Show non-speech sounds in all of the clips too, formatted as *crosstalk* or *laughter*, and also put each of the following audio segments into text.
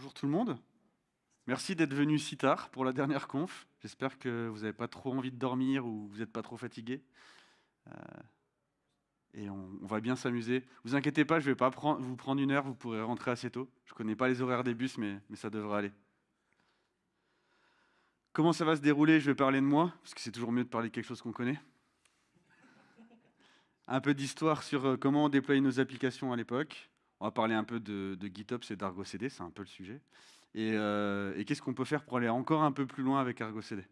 Bonjour tout le monde. Merci d'être venu si tard pour la dernière conf. J'espère que vous n'avez pas trop envie de dormir ou vous n'êtes pas trop fatigué. Euh, et on, va bien s'amuser. Vous inquiétez pas, je ne vais pas prendre, vous prendre une heure, vous pourrez rentrer assez tôt. Je ne connais pas les horaires des bus, mais, mais ça devrait aller. Comment ça va se dérouler Je vais parler de moi, parce que c'est toujours mieux de parler de quelque chose qu'on connaît. Un peu d'histoire sur euh, comment on déployait nos applications à l'époque, on va parler un peu de, de GitOps et d'Argo CD, c'est un peu le sujet. Euh, et, qu'est-ce qu'on peut faire pour aller encore un peu plus loin avec Argo CD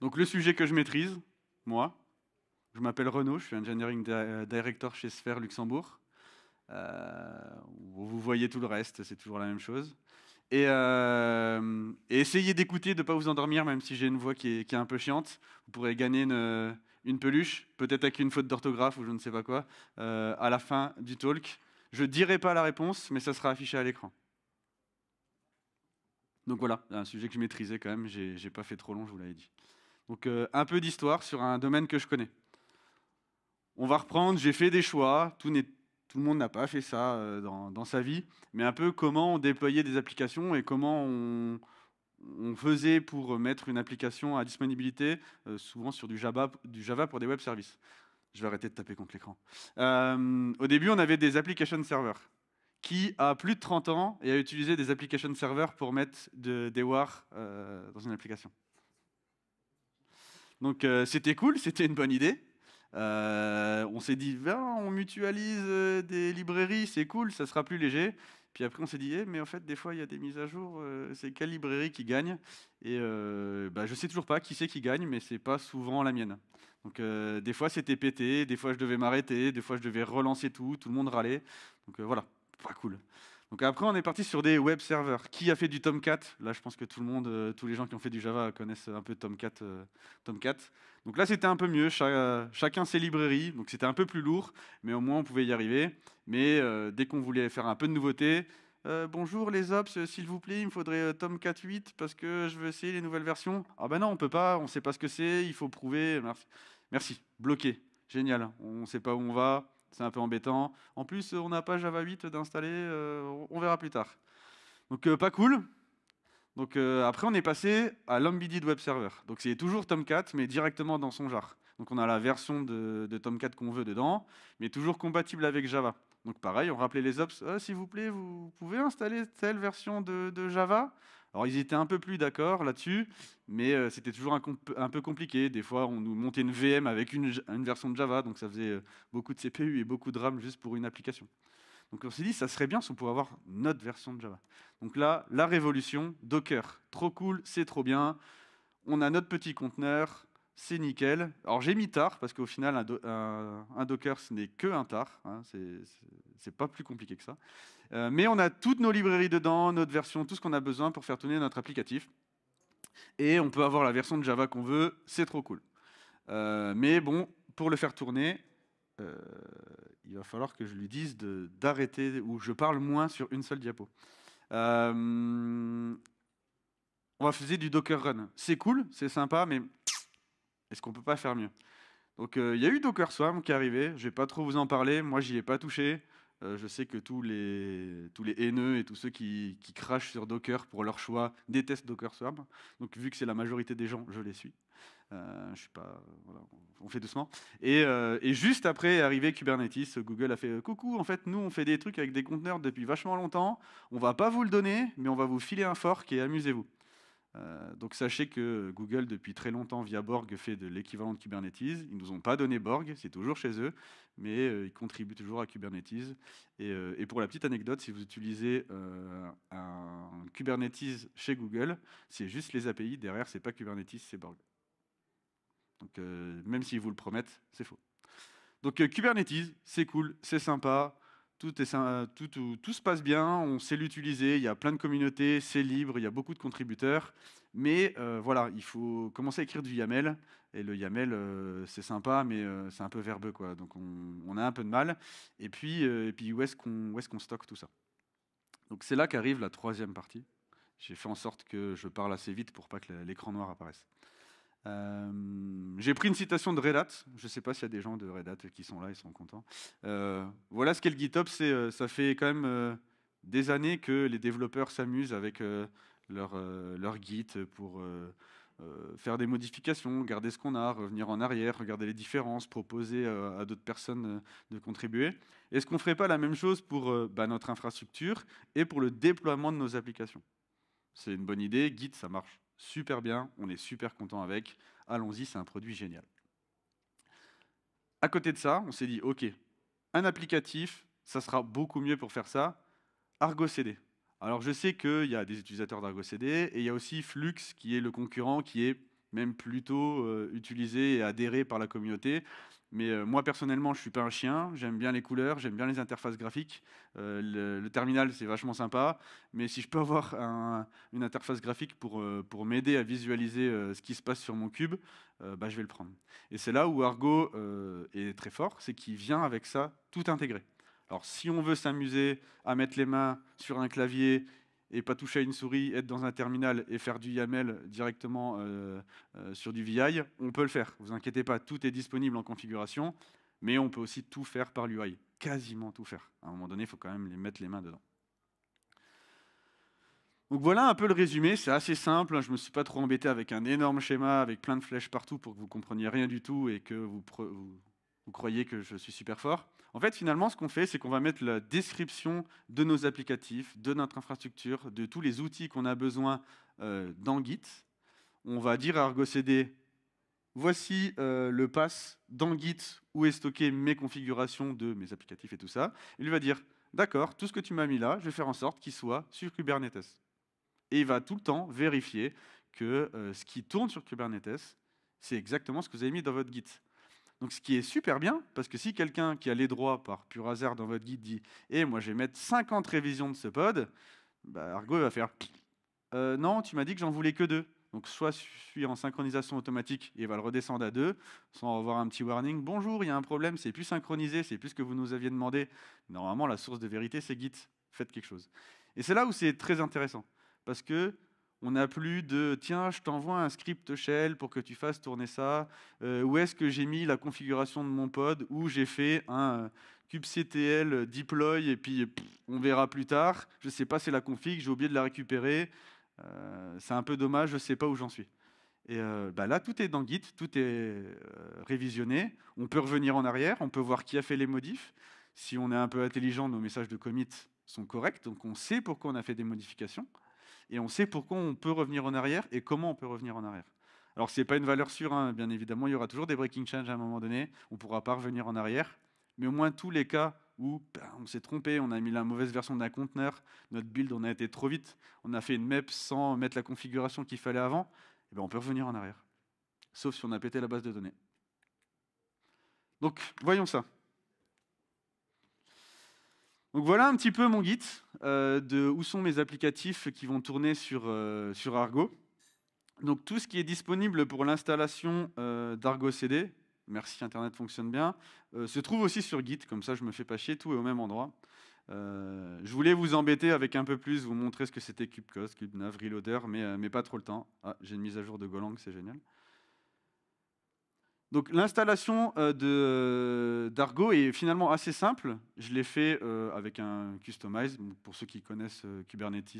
Donc le sujet que je maîtrise, moi, je m'appelle Renaud, je suis Engineering euh, Director chez Sphere Luxembourg. Euh, vous voyez tout le reste, c'est toujours la même chose. Et, essayez d'écouter, de ne pas vous endormir, même si j'ai une voix qui est, un peu chiante. Vous pourrez gagner une, peluche, peut-être avec une faute d'orthographe ou je ne sais pas quoi, à la fin du talk. Je ne dirai pas la réponse, mais ça sera affiché à l'écran. Donc voilà, un sujet que je maîtrisais quand même, j'ai pas fait trop long, je vous l'avais dit. Donc euh, un peu d'histoire sur un domaine que je connais. On va reprendre, j'ai fait des choix, tout, le monde n'a pas fait ça euh, dans, sa vie, mais un peu comment on déployait des applications et comment on, faisait pour mettre une application à disponibilité, euh, souvent sur du Java pour des web services. Je vais arrêter de taper contre l'écran. Euh, au début, on avait des application servers. Qui a plus de 30 ans et a utilisé des application servers pour mettre des WAR euh, dans une application Donc euh, c'était cool, c'était une bonne idée. on s'est dit, ah, on mutualise des librairies, c'est cool, ça sera plus léger. Puis après, on s'est dit, eh, mais en fait, des fois, il y a des mises à jour, c'est quelle librairie qui gagne Et bah, je ne sais toujours pas qui c'est qui gagne, mais ce n'est pas souvent la mienne. Donc euh, des fois c'était pété, des fois je devais m'arrêter, des fois je devais relancer tout, tout le monde râlait. Donc euh, voilà, pas cool. Donc après on est parti sur des web serveurs. Qui a fait du Tomcat Là je pense que tout le monde, euh, tous les gens qui ont fait du Java connaissent un peu Tomcat. Tomcat. Donc là c'était un peu mieux, chacun ses librairies, donc c'était un peu plus lourd, mais au moins on pouvait y arriver. Mais dès qu'on voulait faire un peu de nouveauté, euh, bonjour les ops, euh, s'il vous plaît, il me faudrait euh, Tomcat 8 parce que je veux essayer les nouvelles versions. Ah ben non, on peut pas, on sait pas ce que c'est, il faut prouver. Merci. bloqué. Génial, on sait pas où on va, c'est un peu embêtant. En plus, on n'a pas Java 8 d'installer, on verra plus tard. Donc pas cool. Donc après, on est passé à l'Embedded Web Server. Donc c'est toujours Tomcat, mais directement dans son jar. Donc on a la version de, de Tomcat qu'on veut dedans, mais toujours compatible avec Java. Donc pareil, on rappelait les ops, euh, s'il vous plaît, vous pouvez installer telle version de, Java alors ils étaient un peu plus d'accord là-dessus, mais euh, c'était toujours un, peu compliqué. Des fois, on nous montait une VM avec une, une, version de Java, donc ça faisait euh, beaucoup de CPU et beaucoup de RAM juste pour une application. Donc on s'est dit, ça serait bien si on pouvait avoir notre version de Java. Donc là, la révolution, Docker, trop cool, c'est trop bien. On a notre petit conteneur, c'est nickel. Alors j'ai mis tar, parce qu'au final, un, Docker, ce n'est que un tar. Hein, c'est pas plus compliqué que ça. Euh, mais on a toutes nos librairies dedans, notre version, tout ce qu'on a besoin pour faire tourner notre applicatif. Et on peut avoir la version de Java qu'on veut, c'est trop cool. Euh, mais bon, pour le faire tourner, euh, il va falloir que je lui dise d'arrêter, ou je parle moins sur une seule diapo on va faire du Docker Run. C'est cool, c'est sympa, mais est-ce qu'on peut pas faire mieux Donc euh, il y a eu Docker Swarm qui est arrivé, je vais pas trop vous en parler, moi j'y ai pas touché. Euh, je sais que tous les, tous les haineux et tous ceux qui, crachent sur Docker pour leur choix détestent Docker Swarm. Donc vu que c'est la majorité des gens, je les suis. Euh, je suis pas, on fait doucement. Et, juste après arrivé Kubernetes, Google a fait coucou. En fait, nous, on fait des trucs avec des conteneurs depuis vachement longtemps. On va pas vous le donner, mais on va vous filer un fork et amusez-vous. Euh, donc sachez que Google, depuis très longtemps, via Borg, fait de l'équivalent de Kubernetes. Ils ne nous ont pas donné Borg, c'est toujours chez eux, mais euh, ils contribuent toujours à Kubernetes. Et, euh, et, pour la petite anecdote, si vous utilisez un Kubernetes chez Google, c'est juste les API, derrière, c'est pas Kubernetes, c'est Borg. Donc même s'ils vous le promettent, c'est faux. Donc Kubernetes, c'est cool, c'est sympa, euh, tout, se passe bien, on sait l'utiliser, il y a plein de communautés, c'est libre, il y a beaucoup de contributeurs. Mais euh, voilà, il faut commencer à écrire du YAML. Et le YAML, euh, c'est sympa, mais c'est un peu verbeux. Quoi. Donc on, a un peu de mal. Et puis, puis où est-ce qu'on stocke tout ça Donc c'est là qu'arrive la troisième partie. J'ai fait en sorte que je parle assez vite pour pas que l'écran noir apparaisse. Euh, j'ai pris une citation de Red Hat. Je ne sais pas s'il y a des gens de Red Hat qui sont là, ils sont contents. Euh, voilà ce qu'est le GitHub. Euh, ça fait quand même des années que les développeurs s'amusent avec leur, leur, Git pour faire des modifications, garder ce qu'on a, revenir en arrière, regarder les différences, proposer à d'autres personnes de contribuer. Est-ce qu'on ne ferait pas la même chose pour bah, notre infrastructure et pour le déploiement de nos applications C'est une bonne idée. Git, ça marche super bien, on est super content avec, allons-y, c'est un produit génial. À côté de ça, on s'est dit, OK, un applicatif, ça sera beaucoup mieux pour faire ça, Argo CD. Alors je sais qu'il y a des utilisateurs d'Argo CD et il y a aussi Flux qui est le concurrent qui est même plutôt euh, utilisé et adhéré par la communauté. Mais euh, moi, personnellement, je ne suis pas un chien. J'aime bien les couleurs, j'aime bien les interfaces graphiques. Euh, le, terminal, c'est vachement sympa. Mais si je peux avoir une interface graphique pour, euh, pour m'aider à visualiser ce qui se passe sur mon cube, bah, je vais le prendre. Et c'est là où Argo est très fort, c'est qu'il vient avec ça tout intégré. Alors, si on veut s'amuser à mettre les mains sur un clavier et pas toucher à une souris, être dans un terminal et faire du YAML directement euh, euh, sur du VI, on peut le faire. Vous inquiétez pas, tout est disponible en configuration, mais on peut aussi tout faire par l'UI, quasiment tout faire. À un moment donné, il faut quand même les mettre les mains dedans. Donc voilà un peu le résumé, c'est assez simple, hein, je ne me suis pas trop embêté avec un énorme schéma, avec plein de flèches partout pour que vous compreniez rien du tout et que vous vous croyez que je suis super fort. En fait, finalement, ce qu'on fait, c'est qu'on va mettre la description de nos applicatifs, de notre infrastructure, de tous les outils qu'on a besoin euh, dans Git. On va dire à ArgoCD, voici euh, le pass dans Git où est stocké mes configurations de mes applicatifs et tout ça. Il va dire, d'accord, tout ce que tu m'as mis là, je vais faire en sorte qu'il soit sur Kubernetes. Et il va tout le temps vérifier que euh, ce qui tourne sur Kubernetes, c'est exactement ce que vous avez mis dans votre Git. Donc ce qui est super bien, parce que si quelqu'un qui a les droits par pur hasard dans votre guide dit Eh, moi je vais mettre 50 révisions de ce pod, bah, Argo va faire euh, Non, tu m'as dit que j'en voulais que deux. Donc soit je suis en synchronisation automatique et va le redescendre à deux, sans avoir un petit warning, bonjour, il y a un problème, c'est plus synchronisé, c'est plus ce que vous nous aviez demandé. Normalement, la source de vérité, c'est Git, faites quelque chose. Et c'est là où c'est très intéressant, parce que on n'a plus de tiens, je t'envoie un script shell pour que tu fasses tourner ça. Euh, où est-ce que j'ai mis la configuration de mon pod Où j'ai fait un euh, kubectl deploy et puis on verra plus tard. Je ne sais pas c'est la config, j'ai oublié de la récupérer. Euh, c'est un peu dommage, je ne sais pas où j'en suis. Et bah là, tout est dans Git, tout est révisionné. On peut revenir en arrière, on peut voir qui a fait les modifs. Si on est un peu intelligent, nos messages de commit sont corrects, donc on sait pourquoi on a fait des modifications et on sait pourquoi on peut revenir en arrière et comment on peut revenir en arrière. Alors, ce n'est pas une valeur sûre, hein, bien évidemment, il y aura toujours des breaking changes à un moment donné, on ne pourra pas revenir en arrière, mais au moins tous les cas où ben, on s'est trompé, on a mis la mauvaise version d'un conteneur, notre build, on a été trop vite, on a fait une map sans mettre la configuration qu'il fallait avant, et eh ben, on peut revenir en arrière. Sauf si on a pété la base de données. Donc, voyons ça. Donc voilà un petit peu mon guide euh, de où sont mes applicatifs qui vont tourner sur, euh, sur Argo. Donc tout ce qui est disponible pour l'installation euh, d'Argo CD, merci Internet fonctionne bien, se trouve aussi sur Git, comme ça je me fais pas chier, tout est au même endroit. je voulais vous embêter avec un peu plus, vous montrer ce que c'était KubeCos, CubeNav, Reloader, mais, mais pas trop le temps. Ah, j'ai une mise à jour de Golang, c'est génial. Donc l'installation euh, de euh, d'Argo est finalement assez simple. Je l'ai fait euh, avec un customize. Pour ceux qui connaissent Kubernetes,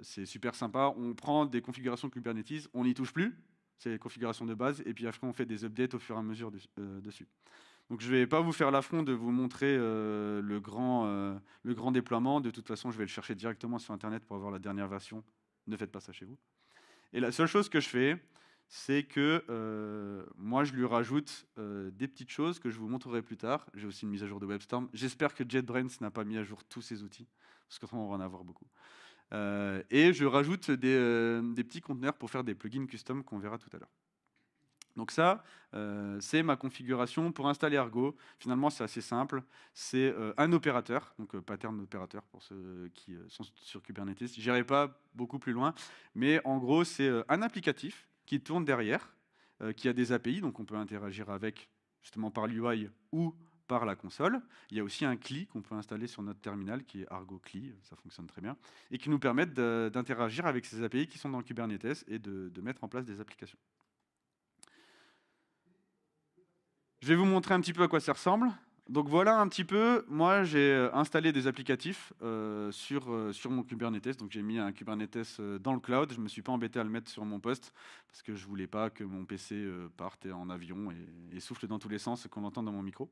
c'est super sympa. On prend des configurations Kubernetes, on n'y touche plus. C'est les configurations de base. Et puis après, on fait des updates au fur et à mesure dessus. Donc je ne vais pas vous faire l'affront de vous montrer le, grand, le grand déploiement. De toute façon, je vais le chercher directement sur Internet pour avoir la dernière version. Ne faites pas ça chez vous. Et la seule chose que je fais, c'est que euh, moi, je lui rajoute euh, des petites choses que je vous montrerai plus tard. J'ai aussi une mise à jour de WebStorm. J'espère que JetBrains n'a pas mis à jour tous ses outils, parce que on va en avoir beaucoup. Euh, et je rajoute des, petits conteneurs pour faire des plugins custom qu'on verra tout à l'heure. Donc ça, c'est ma configuration pour installer Argo. Finalement, c'est assez simple. C'est un opérateur, donc pattern opérateur pour ceux qui sont sur Kubernetes. je J'irai pas beaucoup plus loin, mais en gros, c'est un applicatif qui tourne derrière, euh, qui a des API, donc on peut interagir avec justement par l'UI ou par la console. Il y a aussi un CLI qu'on peut installer sur notre terminal, qui est Argo CLI, ça fonctionne très bien, et qui nous permet d'interagir avec ces API qui sont dans Kubernetes et de mettre en place des applications. Je vais vous montrer un petit peu à quoi ça ressemble. Donc voilà un petit peu, moi j'ai euh, installé des applicatifs euh, sur, euh, sur mon Kubernetes, donc j'ai mis un Kubernetes dans le cloud, je ne me suis pas embêté à le mettre sur mon poste, parce que je ne voulais pas que mon PC parte en avion et, souffle dans tous les sens, qu'on entend dans mon micro.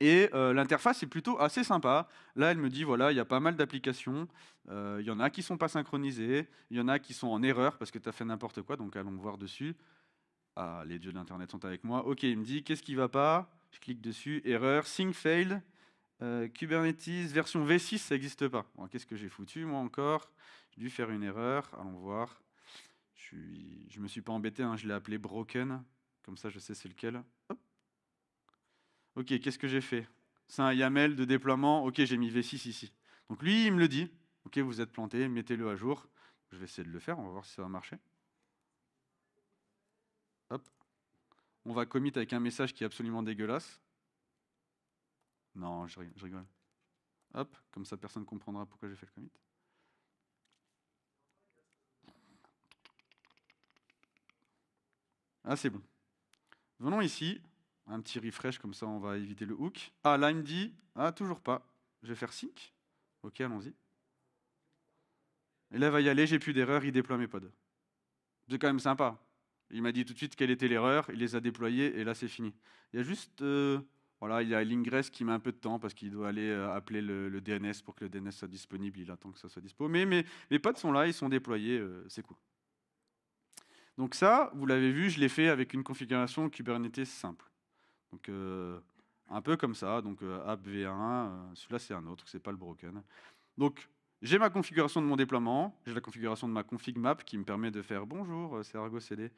Et l'interface est plutôt assez sympa. Là, elle me dit, voilà, il y a pas mal d'applications. Il y en a qui ne sont pas synchronisées. Il y en a qui sont en erreur parce que tu as fait n'importe quoi. Donc, allons voir dessus. Ah, les dieux de l'Internet sont avec moi. OK, il me dit, qu'est-ce qui va pas je clique dessus, erreur, sync failed, euh, Kubernetes version V6, ça n'existe pas. Qu'est-ce que j'ai foutu, moi encore J'ai dû faire une erreur, allons voir. Je ne me suis pas embêté, hein, je l'ai appelé broken, comme ça je sais c'est lequel. Ok, qu'est-ce que j'ai fait C'est un YAML de déploiement, ok j'ai mis V6 ici. Donc lui, il me le dit, ok vous êtes planté, mettez-le à jour. Je vais essayer de le faire, on va voir si ça va marcher. Hop on va commit avec un message qui est absolument dégueulasse. Non, je rigole. Hop, comme ça personne ne comprendra pourquoi j'ai fait le commit. Ah, c'est bon. Venons ici, un petit refresh, comme ça on va éviter le hook. Ah, là il me dit, ah, toujours pas. Je vais faire sync. Ok, allons-y. Et là, va y aller, j'ai plus d'erreur, il déploie mes pods. C'est quand même sympa. Il m'a dit tout de suite quelle était l'erreur, il les a déployés et là c'est fini. Il y a juste, euh, voilà, il y a l'ingress qui met un peu de temps parce qu'il doit aller euh, appeler le, DNS pour que le DNS soit disponible, il attend que ça soit dispo. Mais mes, potes pods sont là, ils sont déployés, euh, c'est cool. Donc ça, vous l'avez vu, je l'ai fait avec une configuration Kubernetes simple. Donc un peu comme ça, donc app v1, celui-là c'est un autre, c'est pas le broken. Donc j'ai ma configuration de mon déploiement, j'ai la configuration de ma config map qui me permet de faire bonjour, euh, c'est Argo CD.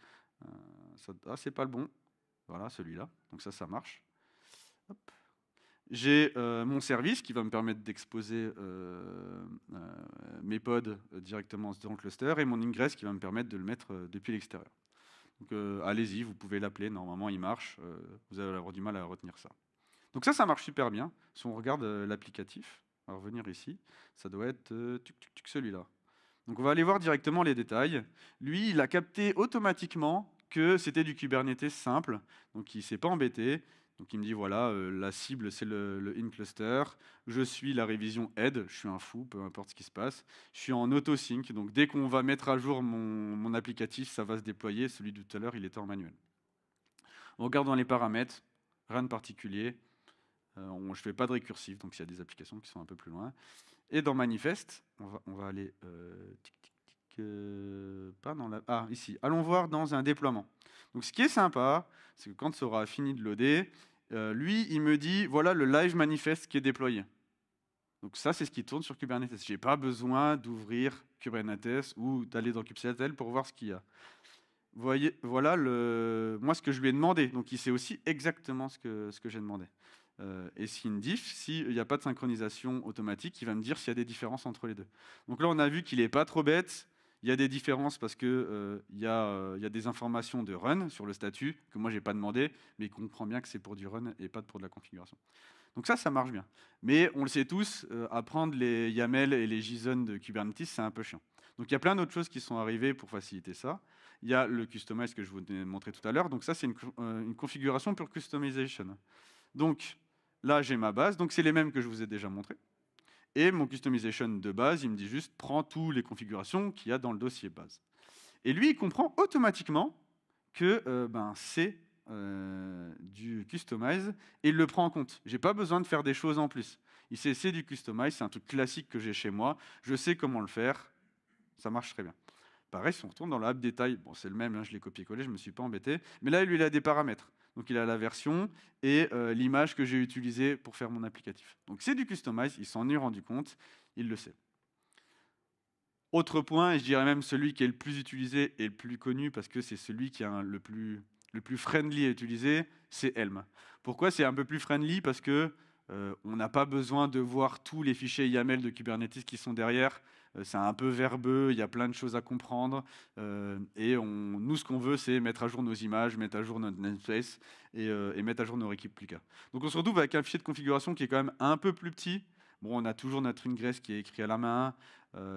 Euh, ah, c'est pas le bon. Voilà, celui-là. Donc ça, ça marche. J'ai euh, mon service qui va me permettre d'exposer mes pods directement dans le cluster et mon ingress qui va me permettre de le mettre depuis l'extérieur. Donc allez-y, vous pouvez l'appeler, normalement il marche, vous allez avoir du mal à retenir ça. Donc ça, ça marche super bien si on regarde l'applicatif. On va revenir ici. Ça doit être euh, celui-là. Donc on va aller voir directement les détails. Lui, il a capté automatiquement que c'était du Kubernetes simple, donc il ne s'est pas embêté. Donc il me dit voilà, euh, la cible c'est le, in cluster, je suis la révision head, je suis un fou, peu importe ce qui se passe. Je suis en auto-sync, donc dès qu'on va mettre à jour mon, mon, applicatif, ça va se déployer. Celui de tout à l'heure, il était en manuel. Regardons les paramètres, rien de particulier. Euh, je ne fais pas de récursif, donc il y a des applications qui sont un peu plus loin. Et dans Manifest, on va, aller... Euh, euh, pas dans la... Ah, ici. Allons voir dans un déploiement. Donc ce qui est sympa, c'est que quand ça aura fini de loader, lui, il me dit, voilà le live manifest qui est déployé. Donc ça, c'est ce qui tourne sur Kubernetes. Je n'ai pas besoin d'ouvrir Kubernetes ou d'aller dans kubectl pour voir ce qu'il y a. Voyez, voilà le, moi ce que je lui ai demandé. Donc il sait aussi exactement ce que, ce que j'ai demandé. Euh, et s'il n'y a pas de synchronisation automatique qui va me dire s'il y a des différences entre les deux. Donc là, on a vu qu'il n'est pas trop bête. Il y a des différences parce qu'il euh, il y, euh, y, a des informations de run sur le statut que moi, je n'ai pas demandé, mais il comprend bien que c'est pour du run et pas pour de la configuration. Donc ça, ça marche bien. Mais on le sait tous, apprendre les YAML et les JSON de Kubernetes, c'est un peu chiant. Donc il y a plein d'autres choses qui sont arrivées pour faciliter ça. Il y a le customize que je vous ai montré tout à l'heure. Donc ça, c'est une, une configuration pour customization. Donc, Là, j'ai ma base, donc c'est les mêmes que je vous ai déjà montré. Et mon customization de base, il me dit juste, prends toutes les configurations qu'il y a dans le dossier base. Et lui, il comprend automatiquement que euh, ben, c'est euh, du customize et il le prend en compte. Je n'ai pas besoin de faire des choses en plus. Il sait c'est du customize, c'est un truc classique que j'ai chez moi, je sais comment le faire, ça marche très bien. Pareil, si on retourne dans l'app détail, bon, c'est le même, hein, je l'ai copié-collé, je ne me suis pas embêté, mais là, lui, il a des paramètres donc il a la version et euh, l'image que j'ai utilisée pour faire mon applicatif. Donc c'est du customize, il s'en est rendu compte, il le sait. Autre point, et je dirais même celui qui est le plus utilisé et le plus connu, parce que c'est celui qui est le plus, friendly à utiliser, c'est Helm. Pourquoi c'est un peu plus friendly Parce que euh, on n'a pas besoin de voir tous les fichiers YAML de Kubernetes qui sont derrière. Euh, c'est un peu verbeux, il y a plein de choses à comprendre. Euh, et on, nous, ce qu'on veut, c'est mettre à jour nos images, mettre à jour notre namespace euh, et, mettre à jour nos équipes Pluka. Donc on se retrouve avec un fichier de configuration qui est quand même un peu plus petit. Bon, on a toujours notre ingress qui est écrit à la main.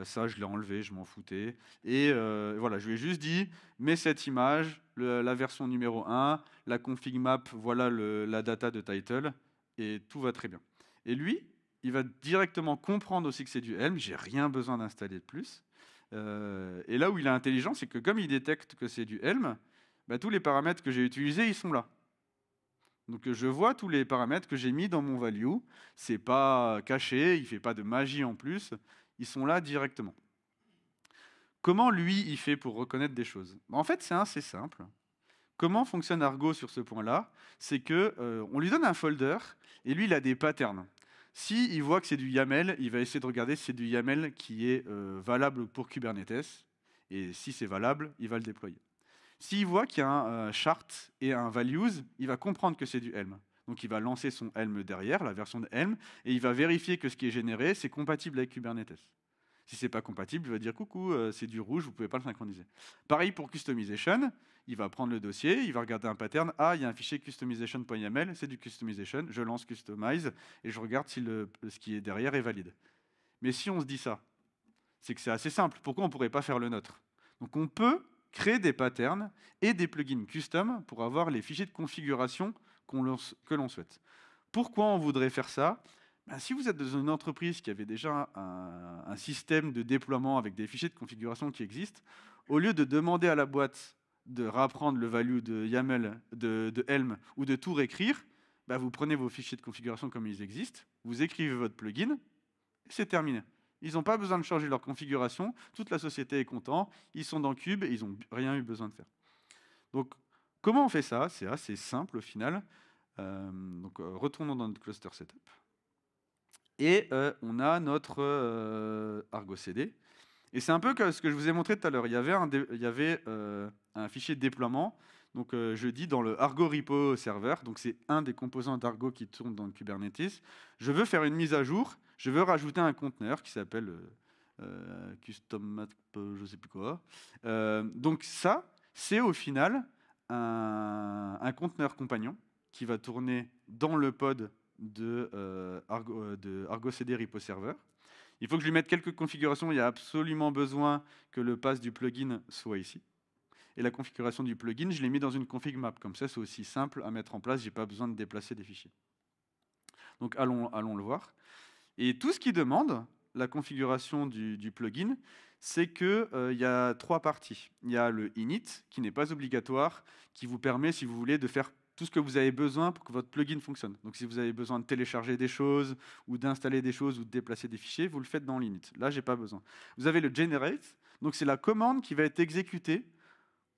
ça, je l'ai enlevé, je m'en foutais. Et voilà, je lui ai juste dit, mets cette image, la version numéro 1, la config map, voilà la data de title, et tout va très bien. Et lui, il va directement comprendre aussi que c'est du Helm, j'ai rien besoin d'installer de plus. Euh, et là où il est intelligent, c'est que comme il détecte que c'est du Helm, bah, tous les paramètres que j'ai utilisés, ils sont là. Donc je vois tous les paramètres que j'ai mis dans mon value, c'est pas caché, il fait pas de magie en plus, ils sont là directement. Comment lui il fait pour reconnaître des choses bah, En fait, c'est assez simple. Comment fonctionne Argo sur ce point-là C'est que euh, on lui donne un folder et lui il a des patterns. S'il il voit que c'est du YAML, il va essayer de regarder si c'est du YAML qui est euh, valable pour Kubernetes. Et si c'est valable, il va le déployer. S'il voit qu'il y a un chart et un values, il va comprendre que c'est du Helm. Donc il va lancer son Helm derrière, la version de Helm, et il va vérifier que ce qui est généré, c'est compatible avec Kubernetes. Si ce n'est pas compatible, il va dire coucou, euh, c'est du rouge, vous ne pouvez pas le synchroniser. Pareil pour customization, il va prendre le dossier, il va regarder un pattern, ah, il y a un fichier Customization.yml », c'est du customization, je lance customize et je regarde si le, ce qui est derrière est valide. Mais si on se dit ça, c'est que c'est assez simple. Pourquoi on ne pourrait pas faire le nôtre Donc on peut créer des patterns et des plugins custom pour avoir les fichiers de configuration que l'on souhaite. Pourquoi on voudrait faire ça ben, si vous êtes dans une entreprise qui avait déjà un, système de déploiement avec des fichiers de configuration qui existent, au lieu de demander à la boîte de rapprendre le value de YAML, de, Helm ou de tout réécrire, ben, vous prenez vos fichiers de configuration comme ils existent, vous écrivez votre plugin, et c'est terminé. Ils n'ont pas besoin de changer leur configuration, toute la société est contente, ils sont dans Cube et ils n'ont rien eu besoin de faire. Donc, comment on fait ça C'est assez simple au final. Euh, donc, euh, retournons dans notre cluster setup. Et euh, on a notre euh, Argo CD. Et c'est un peu ce que je vous ai montré tout à l'heure. Il y avait un, il y avait, euh, un fichier de déploiement. Donc je dis dans le Argo repo serveur, donc c'est un des composants d'Argo qui tourne dans le Kubernetes. Je veux faire une mise à jour. Je veux rajouter un conteneur qui s'appelle custom map, je sais plus quoi. donc ça, c'est au final un, un conteneur compagnon qui va tourner dans le pod de, euh, Argo, euh, CD repo server. Il faut que je lui mette quelques configurations. Il y a absolument besoin que le pass du plugin soit ici. Et la configuration du plugin, je l'ai mis dans une config map. Comme ça, c'est aussi simple à mettre en place. Je n'ai pas besoin de déplacer des fichiers. Donc allons, allons le voir. Et tout ce qui demande la configuration du, plugin, c'est qu'il euh, y a trois parties. Il y a le init, qui n'est pas obligatoire, qui vous permet, si vous voulez, de faire tout ce que vous avez besoin pour que votre plugin fonctionne. Donc si vous avez besoin de télécharger des choses, ou d'installer des choses, ou de déplacer des fichiers, vous le faites dans limite. Là, je n'ai pas besoin. Vous avez le generate, donc c'est la commande qui va être exécutée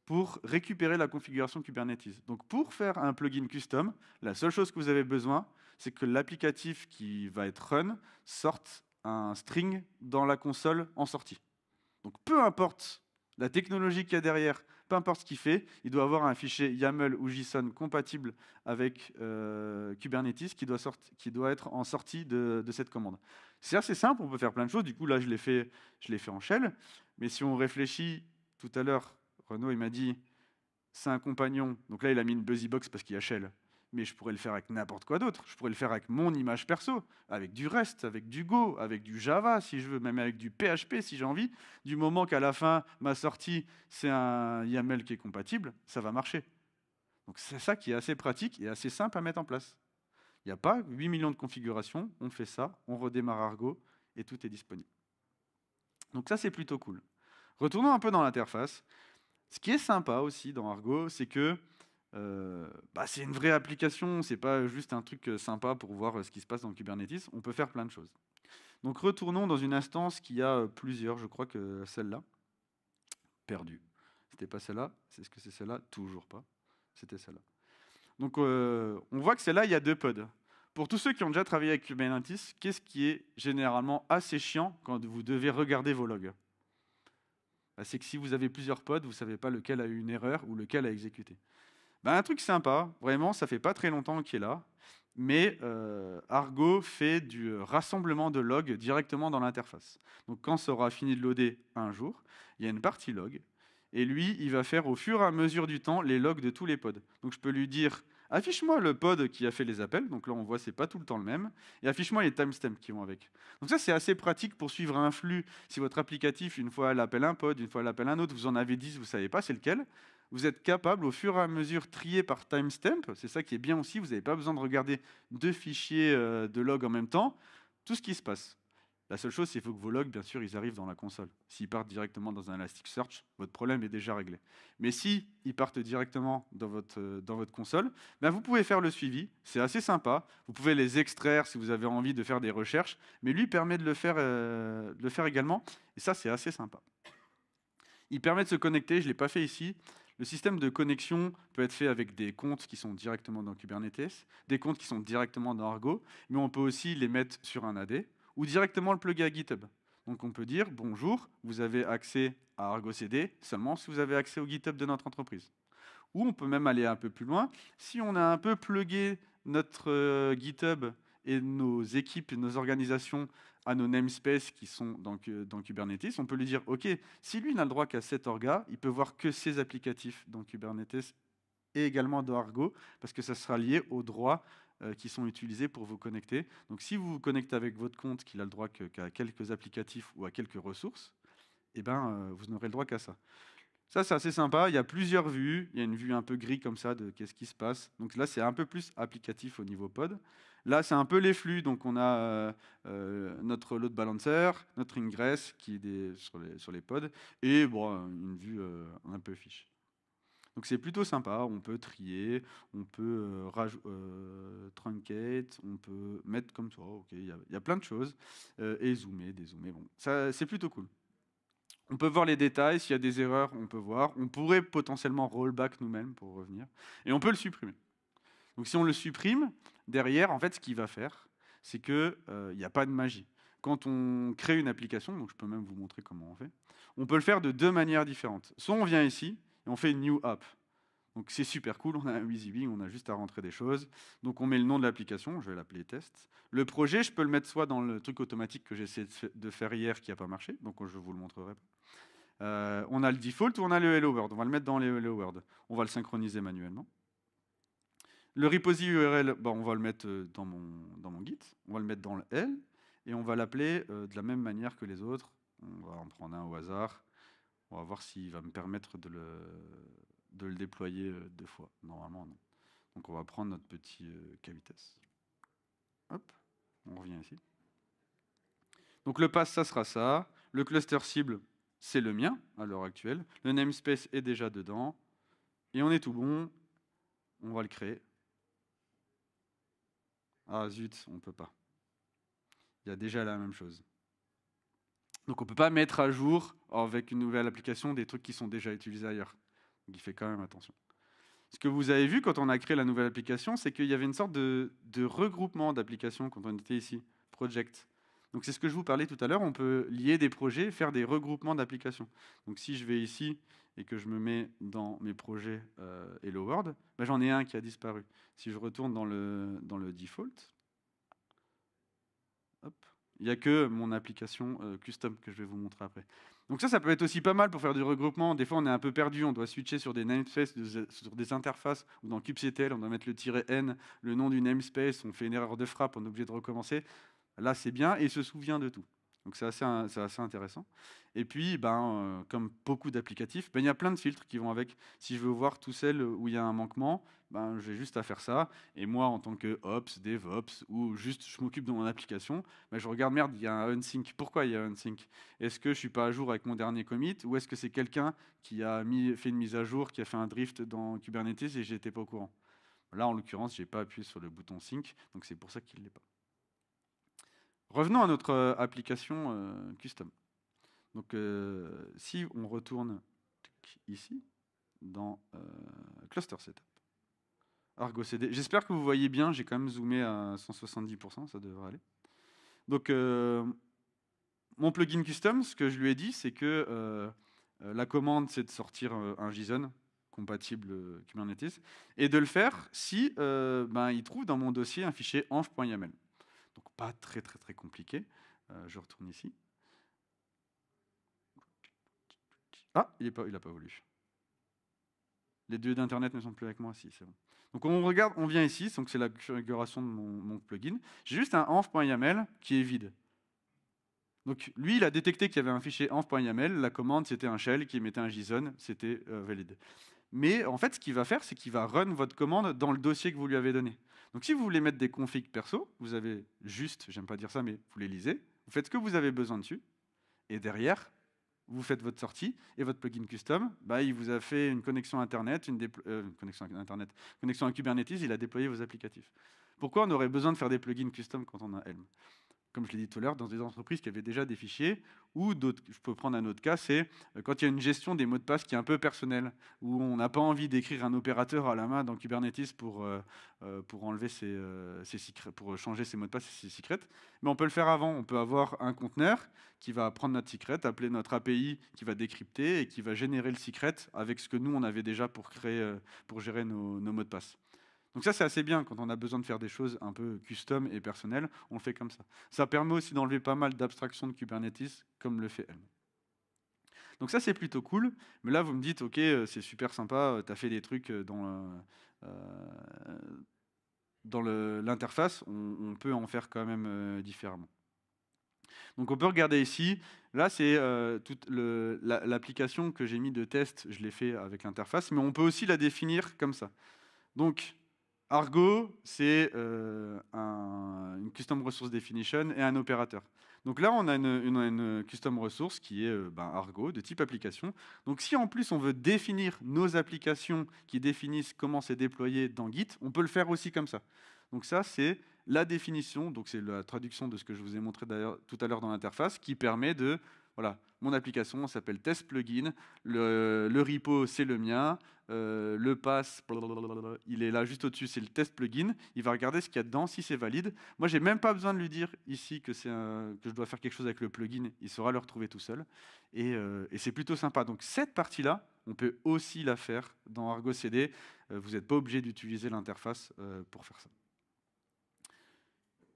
pour récupérer la configuration Kubernetes. Donc pour faire un plugin custom, la seule chose que vous avez besoin, c'est que l'applicatif qui va être run sorte un string dans la console en sortie. Donc peu importe la technologie qu'il y a derrière, peu importe ce qu'il fait, il doit avoir un fichier YAML ou JSON compatible avec euh, Kubernetes qui doit, être en sortie de, cette commande. C'est assez simple, on peut faire plein de choses. Du coup, là, je l'ai fait, en shell. Mais si on réfléchit, tout à l'heure, Renaud, il m'a dit, c'est un compagnon. Donc là, il a mis une box parce qu'il y a shell mais je pourrais le faire avec n'importe quoi d'autre. Je pourrais le faire avec mon image perso, avec du REST, avec du Go, avec du Java si je veux, même avec du PHP si j'ai envie. Du moment qu'à la fin, ma sortie, c'est un YAML qui est compatible, ça va marcher. Donc c'est ça qui est assez pratique et assez simple à mettre en place. Il n'y a pas 8 millions de configurations, on fait ça, on redémarre Argo et tout est disponible. Donc ça, c'est plutôt cool. Retournons un peu dans l'interface. Ce qui est sympa aussi dans Argo, c'est que euh, bah, c'est une vraie application, c'est pas juste un truc euh, sympa pour voir euh, ce qui se passe dans Kubernetes, on peut faire plein de choses. Donc retournons dans une instance qui a plusieurs, je crois que celle-là, perdue. C'était pas celle-là, c'est ce que c'est celle-là, toujours pas, c'était celle-là. Donc on voit que celle-là, il y a deux pods. Pour tous ceux qui ont déjà travaillé avec Kubernetes, qu'est-ce qui est généralement assez chiant quand vous devez regarder vos logs bah, C'est que si vous avez plusieurs pods, vous ne savez pas lequel a eu une erreur ou lequel a exécuté. Bah, un truc sympa, vraiment, ça fait pas très longtemps qu'il est là, mais euh, Argo fait du rassemblement de logs directement dans l'interface. Donc quand ça aura fini de loader un jour, il y a une partie log, et lui, il va faire au fur et à mesure du temps les logs de tous les pods. Donc je peux lui dire, affiche-moi le pod qui a fait les appels, donc là on voit c'est pas tout le temps le même, et affiche-moi les timestamps qui vont avec. Donc ça c'est assez pratique pour suivre un flux. Si votre applicatif, une fois elle appelle un pod, une fois elle appelle un autre, vous en avez 10, vous savez pas c'est lequel, vous êtes capable, au fur et à mesure, trier par timestamp. C'est ça qui est bien aussi. Vous n'avez pas besoin de regarder deux fichiers euh, de log en même temps. Tout ce qui se passe. La seule chose, c'est faut que vos logs, bien sûr, ils arrivent dans la console. S'ils partent directement dans un Elasticsearch, votre problème est déjà réglé. Mais s'ils ils partent directement dans votre, euh, dans votre console, ben, vous pouvez faire le suivi. C'est assez sympa. Vous pouvez les extraire si vous avez envie de faire des recherches. Mais lui permet de le faire, euh, de le faire également. Et ça, c'est assez sympa. Il permet de se connecter. Je ne l'ai pas fait ici. Le système de connexion peut être fait avec des comptes qui sont directement dans Kubernetes, des comptes qui sont directement dans Argo, mais on peut aussi les mettre sur un AD ou directement le plugger à GitHub. Donc on peut dire bonjour, vous avez accès à Argo CD seulement si vous avez accès au GitHub de notre entreprise. Ou on peut même aller un peu plus loin, si on a un peu plugué notre euh, GitHub et nos équipes et nos organisations à nos namespaces qui sont dans, dans, Kubernetes, on peut lui dire, OK, si lui n'a le droit qu'à cet orga, il peut voir que ses applicatifs dans Kubernetes et également dans Argo, parce que ça sera lié aux droits euh, qui sont utilisés pour vous connecter. Donc si vous vous connectez avec votre compte, qu'il a le droit qu'à quelques applicatifs ou à quelques ressources, eh ben, euh, vous n'aurez le droit qu'à ça. Ça, c'est assez sympa. Il y a plusieurs vues. Il y a une vue un peu gris comme ça de qu'est-ce qui se passe. Donc là, c'est un peu plus applicatif au niveau pod. Là, c'est un peu les flux. Donc, on a euh, euh notre load balancer, notre ingress qui est sur, les, pods, et bon, une vue euh, un peu fiche. Donc, c'est plutôt sympa. On peut trier, on peut euh, truncate, on peut mettre comme ça. OK, il y, a plein de choses. et zoomer, dézoomer. Bon, c'est plutôt cool. On peut voir les détails, s'il y a des erreurs, on peut voir. On pourrait potentiellement rollback nous-mêmes pour revenir. Et on peut le supprimer. Donc si on le supprime, derrière, en fait, ce qu'il va faire, c'est qu'il euh, n'y a pas de magie. Quand on crée une application, donc je peux même vous montrer comment on fait, on peut le faire de deux manières différentes. Soit on vient ici et on fait new app. Donc c'est super cool, on a un on a juste à rentrer des choses. Donc on met le nom de l'application, je vais l'appeler test. Le projet, je peux le mettre soit dans le truc automatique que j'ai essayé de faire hier qui n'a pas marché, donc je vous le montrerai euh, on a le default ou on a le hello world, on va le mettre dans le hello world. On va le synchroniser manuellement. Le repository URL, bah, on va le mettre euh, dans mon, dans mon Git, on va le mettre dans le L, et on va l'appeler euh, de la même manière que les autres. On va en prendre un au hasard. On va voir s'il va me permettre de le, déployer euh, deux fois. Normalement, non. Donc on va prendre notre petit euh, Hop, on revient ici. Donc le pass, ça sera ça. Le cluster cible, c'est le mien à l'heure actuelle. Le namespace est déjà dedans. Et on est tout bon. On va le créer. Ah zut, on ne peut pas. Il y a déjà la même chose. Donc on ne peut pas mettre à jour avec une nouvelle application des trucs qui sont déjà utilisés ailleurs. Donc il fait quand même attention. Ce que vous avez vu quand on a créé la nouvelle application, c'est qu'il y avait une sorte de, de regroupement d'applications quand on était ici, project c'est ce que je vous parlais tout à l'heure, on peut lier des projets, faire des regroupements d'applications. Donc si je vais ici et que je me mets dans mes projets euh, Hello World, bah, j'en ai un qui a disparu. Si je retourne dans le, dans le default, hop, il n'y a que mon application euh, custom que je vais vous montrer après. Donc ça, ça peut être aussi pas mal pour faire du regroupement. Des fois, on est un peu perdu, on doit switcher sur des namespaces, sur des interfaces, ou dans kubectl, on doit mettre le "-n", le nom du namespace, on fait une erreur de frappe, on est obligé de recommencer là c'est bien, et il se souvient de tout. Donc c'est assez, assez, intéressant. Et puis, ben, euh, comme beaucoup d'applicatifs, ben, il y a plein de filtres qui vont avec. Si je veux voir tout celles où il y a un manquement, ben, j'ai juste à faire ça. Et moi, en tant que Ops, DevOps, ou juste je m'occupe de mon application, ben, je regarde, merde, il y a un unsync. Pourquoi il y a un unsync Est-ce que je ne suis pas à jour avec mon dernier commit Ou est-ce que c'est quelqu'un qui a mis, fait une mise à jour, qui a fait un drift dans Kubernetes et j'étais pas au courant Là, en l'occurrence, je n'ai pas appuyé sur le bouton sync, donc c'est pour ça qu'il ne l'est pas. Revenons à notre euh, application euh, custom. Donc, euh, si on retourne ici, dans Cluster Setup, Argo CD, j'espère que vous voyez bien, j'ai quand même zoomé à 170%, ça devrait aller. Donc, mon plugin custom, ce que je lui ai dit, c'est que la commande, c'est de sortir un JSON compatible Kubernetes, et de le faire si ben, il trouve dans mon dossier un fichier env.yaml. Donc pas très très très compliqué. Euh, je retourne ici. Ah, il n'a pas, il pas voulu. Les deux d'Internet ne sont plus avec moi, si, c'est bon. Donc on regarde, on vient ici, donc c'est la configuration de mon, plugin. J'ai juste un env.yaml qui est vide. Donc lui, il a détecté qu'il y avait un fichier env.yaml, la commande c'était un shell qui mettait un JSON, c'était euh, valide. Mais en fait, ce qu'il va faire, c'est qu'il va run votre commande dans le dossier que vous lui avez donné. Donc si vous voulez mettre des configs perso, vous avez juste, j'aime pas dire ça, mais vous les lisez, vous faites ce que vous avez besoin dessus, et derrière, vous faites votre sortie, et votre plugin custom, bah, il vous a fait une connexion Internet, une, euh, une connexion Internet, connexion à Kubernetes, il a déployé vos applicatifs. Pourquoi on aurait besoin de faire des plugins custom quand on a Helm comme je l'ai dit tout à l'heure, dans des entreprises qui avaient déjà des fichiers, ou d'autres, je peux prendre un autre cas, c'est euh, quand il y a une gestion des mots de passe qui est un peu personnelle, où on n'a pas envie d'écrire un opérateur à la main dans Kubernetes pour, euh, euh, pour, enlever ces pour changer ses mots de passe et ses secrets. Mais on peut le faire avant. On peut avoir un conteneur qui va prendre notre secret, appeler notre API qui va décrypter et qui va générer le secret avec ce que nous, on avait déjà pour, créer, pour gérer nos mots de passe. Donc ça, c'est assez bien quand on a besoin de faire des choses un peu custom et personnelles, on le fait comme ça. Ça permet aussi d'enlever pas mal d'abstractions de Kubernetes, comme le fait Helm. Donc ça, c'est plutôt cool. Mais là, vous me dites, OK, euh, c'est super sympa, euh, tu as fait des trucs euh, dans... dans l'interface, on, peut en faire quand même différemment. Donc on peut regarder ici, là c'est toute l'application que j'ai mis de test, je l'ai fait avec l'interface, mais on peut aussi la définir comme ça. Donc Argo, c'est euh, une custom resource definition et un opérateur. Donc là, on a une, custom resource qui est euh, ben, Argo de type application. Donc si en plus on veut définir nos applications qui définissent comment c'est déployé dans Git, on peut le faire aussi comme ça. Donc ça, c'est la définition, donc c'est la traduction de ce que je vous ai montré tout à l'heure dans l'interface, qui permet de voilà, mon application s'appelle Test Plugin, le, repo c'est le mien, euh, le pass, il est là juste au-dessus, c'est le test plugin, il va regarder ce qu'il y a dedans, si c'est valide. Moi, j'ai même pas besoin de lui dire ici que, je dois faire quelque chose avec le plugin, il saura le retrouver tout seul. Et, euh, c'est plutôt sympa. Donc cette partie-là, on peut aussi la faire dans Argo CD. Euh, vous n'êtes pas obligé d'utiliser l'interface pour faire ça.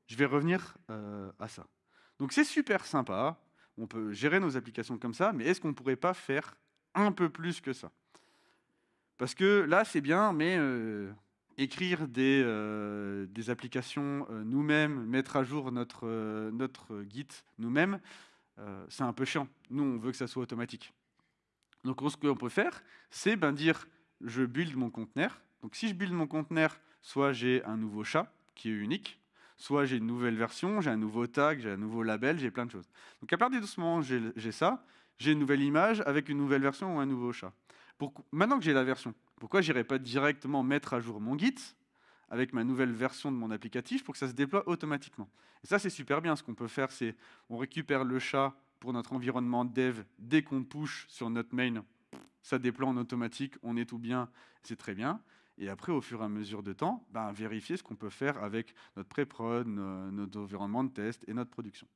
Je vais revenir à ça. Donc c'est super sympa, on peut gérer nos applications comme ça, mais est-ce qu'on ne pourrait pas faire un peu plus que ça Parce que là, c'est bien, mais euh, écrire des, euh, applications euh, nous-mêmes, mettre à jour notre, notre Git nous-mêmes, c'est un peu chiant. Nous, on veut que ça soit automatique. Donc, ce qu'on peut faire, c'est ben, dire je build mon conteneur. Donc, si je build mon conteneur, soit j'ai un nouveau chat qui est unique, soit j'ai une nouvelle version, j'ai un nouveau tag, j'ai un nouveau label, j'ai plein de choses. Donc à partir de ce moment, j'ai ça, j'ai une nouvelle image avec une nouvelle version ou un nouveau chat. maintenant que j'ai la version, pourquoi j'irai pas directement mettre à jour mon Git avec ma nouvelle version de mon applicatif pour que ça se déploie automatiquement Et ça, c'est super bien. Ce qu'on peut faire, c'est on récupère le chat pour notre environnement dev dès qu'on push sur notre main. Ça déploie en automatique, on est tout bien, c'est très bien et après, au fur et à mesure de temps, ben, vérifier ce qu'on peut faire avec notre pré-prod, notre environnement de test et notre production.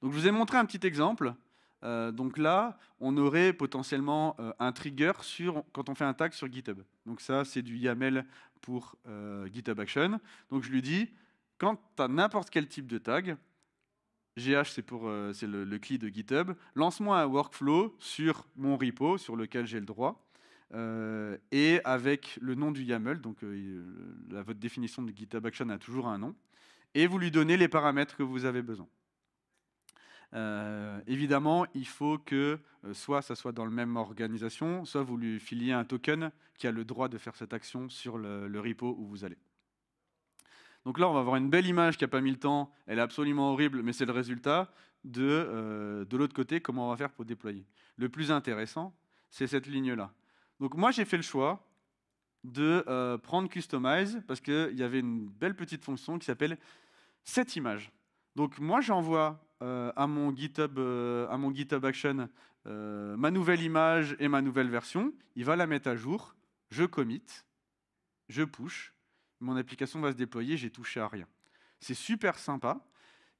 Donc, je vous ai montré un petit exemple. Euh, donc là, on aurait potentiellement euh, un trigger sur, quand on fait un tag sur GitHub. Donc ça, c'est du YAML pour euh, GitHub Action. Donc je lui dis, quand tu as n'importe quel type de tag, GH, c'est le, le, de GitHub, lance-moi un workflow sur mon repo sur lequel j'ai le droit. Euh, et avec le nom du YAML, donc euh, euh, votre définition de GitHub Action a toujours un nom, et vous lui donnez les paramètres que vous avez besoin. évidemment, il faut que soit ça soit dans la même organisation, soit vous lui filiez un token qui a le droit de faire cette action sur le, repo où vous allez. Donc là, on va avoir une belle image qui n'a pas mis le temps, elle est absolument horrible, mais c'est le résultat de, de l'autre côté, comment on va faire pour déployer. Le plus intéressant, c'est cette ligne-là. Donc moi, j'ai fait le choix de euh, prendre Customize parce qu'il y avait une belle petite fonction qui s'appelle cette image. Donc moi, j'envoie euh, à, mon GitHub, euh, à mon GitHub Action ma nouvelle image et ma nouvelle version. Il va la mettre à jour. Je commit, je push, mon application va se déployer, j'ai touché à rien. C'est super sympa,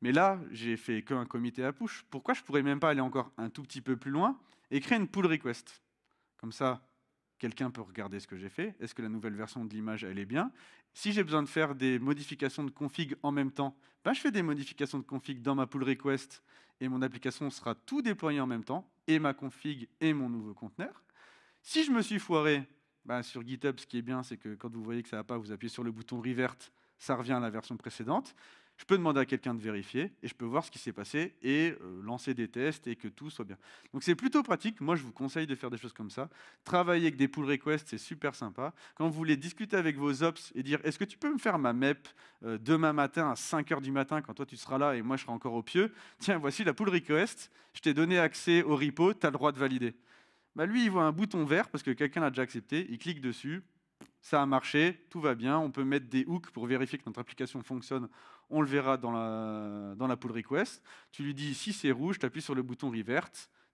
mais là, j'ai fait qu'un comité à push. Pourquoi je pourrais même pas aller encore un tout petit peu plus loin et créer une pull request Comme ça, Quelqu'un peut regarder ce que j'ai fait. Est-ce que la nouvelle version de l'image, elle est bien Si j'ai besoin de faire des modifications de config en même temps, ben, je fais des modifications de config dans ma pull request et mon application sera tout déployée en même temps, et ma config et mon nouveau conteneur. Si je me suis foiré, ben, sur GitHub, ce qui est bien, c'est que quand vous voyez que ça ne va pas, vous appuyez sur le bouton revert, ça revient à la version précédente je peux demander à quelqu'un de vérifier et je peux voir ce qui s'est passé et euh, lancer des tests et que tout soit bien. Donc c'est plutôt pratique. Moi, je vous conseille de faire des choses comme ça. Travailler avec des pull requests, c'est super sympa. Quand vous voulez discuter avec vos ops et dire est-ce que tu peux me faire ma MEP euh, demain matin à 5h du matin quand toi tu seras là et moi je serai encore au pieu Tiens, voici la pull request. Je t'ai donné accès au repo, tu as le droit de valider. Bah, lui, il voit un bouton vert parce que quelqu'un l'a déjà accepté, il clique dessus, ça a marché, tout va bien, on peut mettre des hooks pour vérifier que notre application fonctionne, on le verra dans la, dans la pull request. Tu lui dis si c'est rouge, tu appuies sur le bouton revert,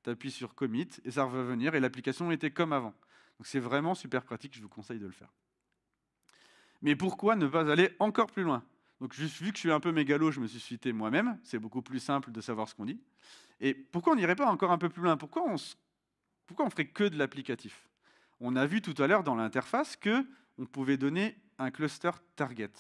tu appuies sur commit, et ça va venir, et l'application était comme avant. Donc c'est vraiment super pratique, je vous conseille de le faire. Mais pourquoi ne pas aller encore plus loin Donc juste vu que je suis un peu mégalo, je me suis cité moi-même, c'est beaucoup plus simple de savoir ce qu'on dit. Et pourquoi on n'irait pas encore un peu plus loin pourquoi on, pourquoi on ferait que de l'applicatif on a vu tout à l'heure dans l'interface que on pouvait donner un cluster target.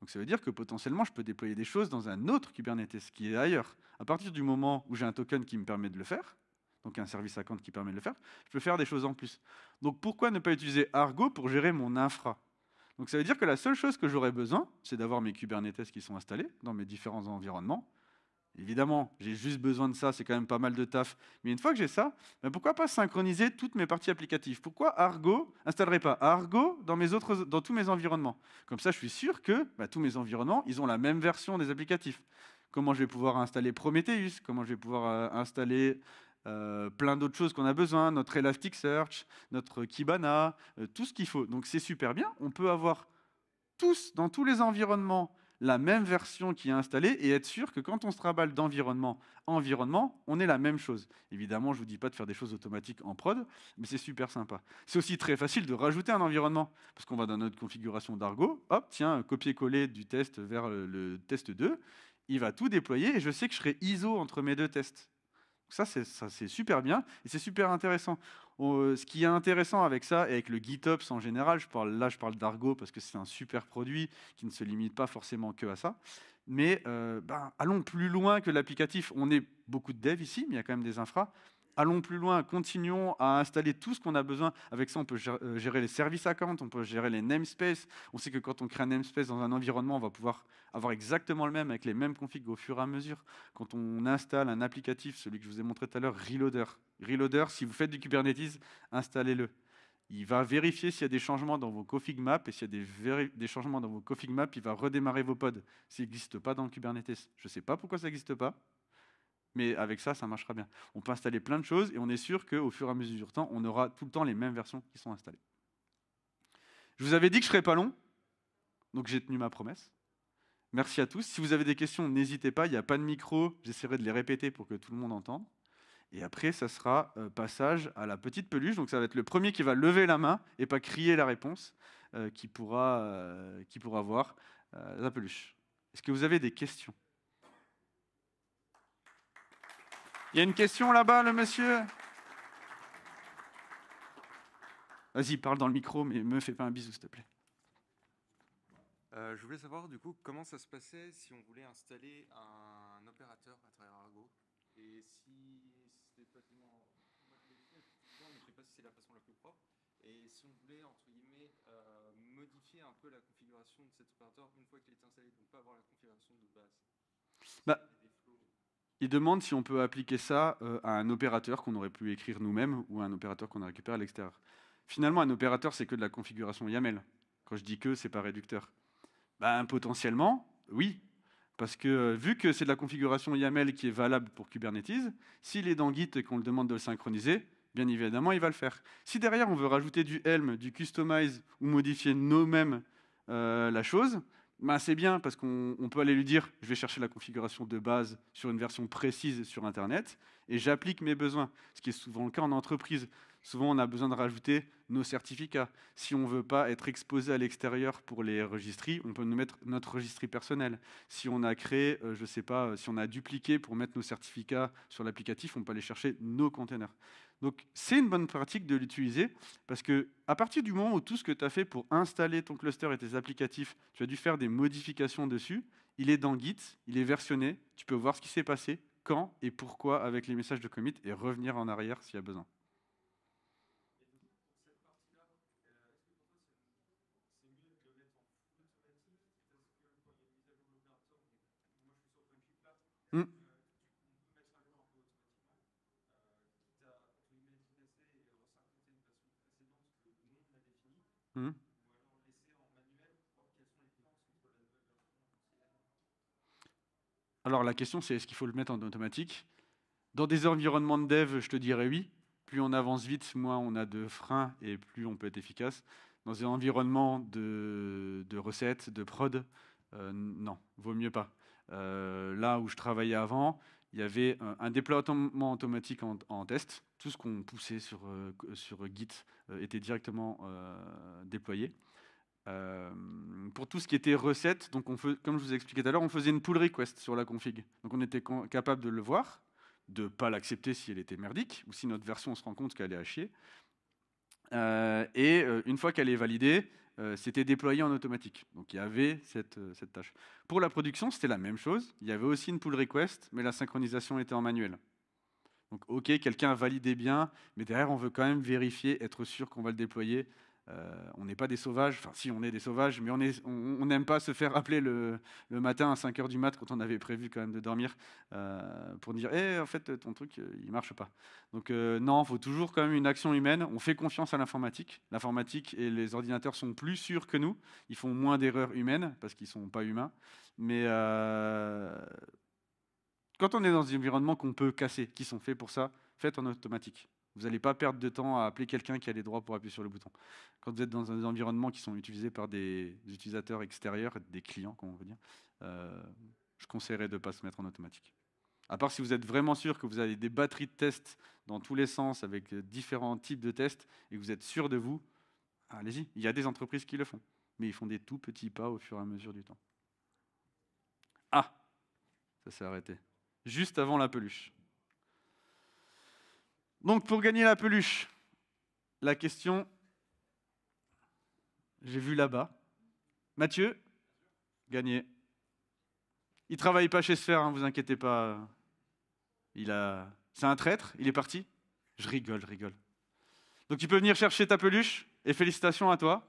Donc ça veut dire que potentiellement, je peux déployer des choses dans un autre Kubernetes qui est ailleurs. À partir du moment où j'ai un token qui me permet de le faire, donc un service à compte qui permet de le faire, je peux faire des choses en plus. Donc pourquoi ne pas utiliser Argo pour gérer mon infra Donc ça veut dire que la seule chose que j'aurais besoin, c'est d'avoir mes Kubernetes qui sont installés dans mes différents environnements, Évidemment, j'ai juste besoin de ça, c'est quand même pas mal de taf. Mais une fois que j'ai ça, ben pourquoi pas synchroniser toutes mes parties applicatives Pourquoi Argo je pas Argo dans, tous mes environnements Comme ça, je suis sûr que ben, tous mes environnements, ils ont la même version des applicatifs. Comment je vais pouvoir installer Prometheus Comment je vais pouvoir euh, installer euh, plein d'autres choses qu'on a besoin Notre Elasticsearch, notre Kibana, euh, tout ce qu'il faut. Donc c'est super bien. On peut avoir tous, dans tous les environnements, la même version qui est installée et être sûr que quand on se traballe d'environnement en environnement, on est la même chose. Évidemment, je ne vous dis pas de faire des choses automatiques en prod, mais c'est super sympa. C'est aussi très facile de rajouter un environnement, parce qu'on va dans notre configuration d'Argo, hop, tiens, copier-coller du test vers le test 2, il va tout déployer et je sais que je serai ISO entre mes deux tests. Ça, c'est super bien et c'est super intéressant. Euh, ce qui est intéressant avec ça, et avec le GitOps en général, je parle, là je parle d'Argo parce que c'est un super produit qui ne se limite pas forcément que à ça, mais euh, ben, allons plus loin que l'applicatif. On est beaucoup de devs ici, mais il y a quand même des infras. Allons plus loin, continuons à installer tout ce qu'on a besoin. Avec ça, on peut gérer euh, les services accounts, on peut gérer les namespaces. On sait que quand on crée un namespace dans un environnement, on va pouvoir avoir exactement le même avec les mêmes configs au fur et à mesure. Quand on installe un applicatif, celui que je vous ai montré tout à l'heure, Reloader, Reloader, si vous faites du Kubernetes, installez-le. Il va vérifier s'il y a des changements dans vos config maps, et s'il y a des, changements dans vos config maps, il va redémarrer vos pods. Ça n'existe pas dans le Kubernetes. Je ne sais pas pourquoi ça n'existe pas, mais avec ça, ça marchera bien. On peut installer plein de choses, et on est sûr qu'au fur et à mesure du temps, on aura tout le temps les mêmes versions qui sont installées. Je vous avais dit que je ne serais pas long, donc j'ai tenu ma promesse. Merci à tous. Si vous avez des questions, n'hésitez pas, il n'y a pas de micro, j'essaierai de les répéter pour que tout le monde entende. Et après, ça sera euh, passage à la petite peluche. Donc ça va être le premier qui va lever la main et pas crier la réponse euh, qui, pourra, euh, qui pourra voir la peluche. Est-ce que vous avez des questions Il y a une question là-bas, le monsieur Vas-y, parle dans le micro, mais me fais pas un bisou, s'il te plaît. je voulais savoir du coup comment ça se passait si on voulait installer un opérateur à travers Argo et si il demande si on peut appliquer ça euh, à un opérateur qu'on aurait pu écrire nous-mêmes ou à un opérateur qu'on a récupéré à l'extérieur. Finalement, un opérateur, c'est que de la configuration YAML. Quand je dis que, c'est pas réducteur. Ben, potentiellement, oui, parce que euh, vu que c'est de la configuration YAML qui est valable pour Kubernetes, s'il est dans Git et qu'on le demande de le synchroniser, bien évidemment, il va le faire. Si derrière, on veut rajouter du Helm, du Customize ou modifier nous-mêmes euh, la chose, bah, c'est bien parce qu'on peut aller lui dire je vais chercher la configuration de base sur une version précise sur Internet et j'applique mes besoins, ce qui est souvent le cas en entreprise. Souvent, on a besoin de rajouter nos certificats. Si on ne veut pas être exposé à l'extérieur pour les registries, on peut nous mettre notre registrie personnel. Si on a créé, euh, je ne sais pas, si on a dupliqué pour mettre nos certificats sur l'applicatif, on peut aller chercher nos containers. Donc, c'est une bonne pratique de l'utiliser parce que à partir du moment où tout ce que tu as fait pour installer ton cluster et tes applicatifs, tu as dû faire des modifications dessus, il est dans Git, il est versionné, tu peux voir ce qui s'est passé, quand et pourquoi avec les messages de commit et revenir en arrière s'il y a besoin. Alors la question, c'est est-ce qu'il faut le mettre en automatique Dans des environnements de dev, je te dirais oui. Plus on avance vite, moins on a de freins et plus on peut être efficace. Dans un environnement de, recettes, de prod, euh, non, vaut mieux pas. Euh, là où je travaillais avant, il y avait un, déploiement automatique en, test. Tout ce qu'on poussait sur euh, Git était directement déployé. Euh, pour tout ce qui était recette, donc on fait, comme je vous expliquais tout à l'heure, on faisait une pull request sur la config. Donc on était capable de le voir, de ne pas l'accepter si elle était merdique, ou si notre version on se rend compte qu'elle est à chier. Euh, et euh, une fois qu'elle est validée, c'était déployé en automatique. Donc il y avait cette, tâche. Pour la production, c'était la même chose. Il y avait aussi une pull request, mais la synchronisation était en manuel. Donc ok, quelqu'un validé bien, mais derrière on veut quand même vérifier, être sûr qu'on va le déployer euh, on n'est pas des sauvages, enfin si on est des sauvages, mais on n'aime pas se faire appeler le, matin à 5h du mat quand on avait prévu quand même de dormir euh, pour dire Eh, en fait, ton truc, euh, il marche pas ». Donc non, il faut toujours quand même une action humaine. On fait confiance à l'informatique. L'informatique et les ordinateurs sont plus sûrs que nous. Ils font moins d'erreurs humaines parce qu'ils ne sont pas humains. Mais quand on est dans des environnements qu'on peut casser, qui sont faits pour ça, faites en automatique. Vous n'allez pas perdre de temps à appeler quelqu'un qui a les droits pour appuyer sur le bouton. Quand vous êtes dans un environnement qui sont utilisés par des utilisateurs extérieurs, des clients, comme on veut euh, je conseillerais de ne pas se mettre en automatique. À part si vous êtes vraiment sûr que vous avez des batteries de tests dans tous les sens avec euh, différents types de tests et que vous êtes sûr de vous, ah, allez-y. Il y a des entreprises qui le font, mais ils font des tout petits pas au fur et à mesure du temps. Ah, ça s'est arrêté. Juste avant la peluche. Donc pour gagner la peluche, la question, j'ai vu là-bas. Mathieu, gagné. Il travaille pas chez Sphère, hein, vous inquiétez pas. Il a... C'est un traître, il est parti. Je rigole, je rigole. Donc tu peux venir chercher ta peluche et félicitations à toi.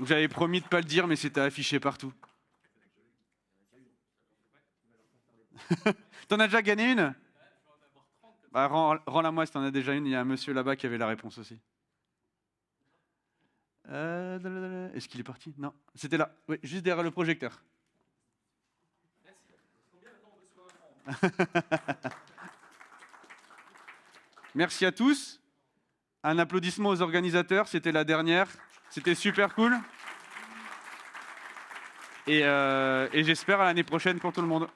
J'avais promis de ne pas le dire, mais c'était affiché partout. *laughs* T'en as déjà gagné une bah, Rends-la moi si t'en as déjà une. Il y a un monsieur là-bas qui avait la réponse aussi. Euh, Est-ce qu'il est parti Non, c'était là, oui, juste derrière le projecteur. *laughs* Merci à tous. Un applaudissement aux organisateurs, c'était la dernière. C'était super cool. et euh, j'espère à l'année prochaine pour tout le monde.